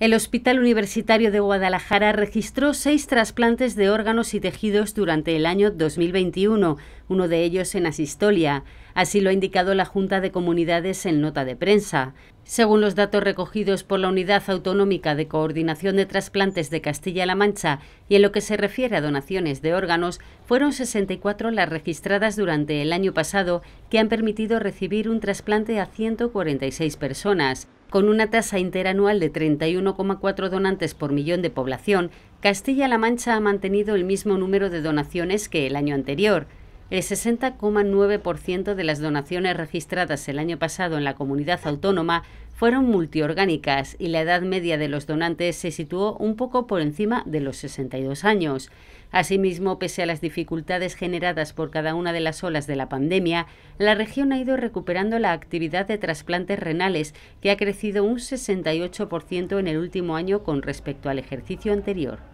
El Hospital Universitario de Guadalajara registró seis trasplantes de órganos y tejidos durante el año 2021, uno de ellos en asistolia. Así lo ha indicado la Junta de Comunidades en nota de prensa. Según los datos recogidos por la Unidad Autonómica de Coordinación de Trasplantes de Castilla-La Mancha y en lo que se refiere a donaciones de órganos, fueron 64 las registradas durante el año pasado que han permitido recibir un trasplante a 146 personas. Con una tasa interanual de 31,4 donantes por millón de población, Castilla-La Mancha ha mantenido el mismo número de donaciones que el año anterior, el 60,9% de las donaciones registradas el año pasado en la comunidad autónoma fueron multiorgánicas y la edad media de los donantes se situó un poco por encima de los 62 años. Asimismo, pese a las dificultades generadas por cada una de las olas de la pandemia, la región ha ido recuperando la actividad de trasplantes renales, que ha crecido un 68% en el último año con respecto al ejercicio anterior.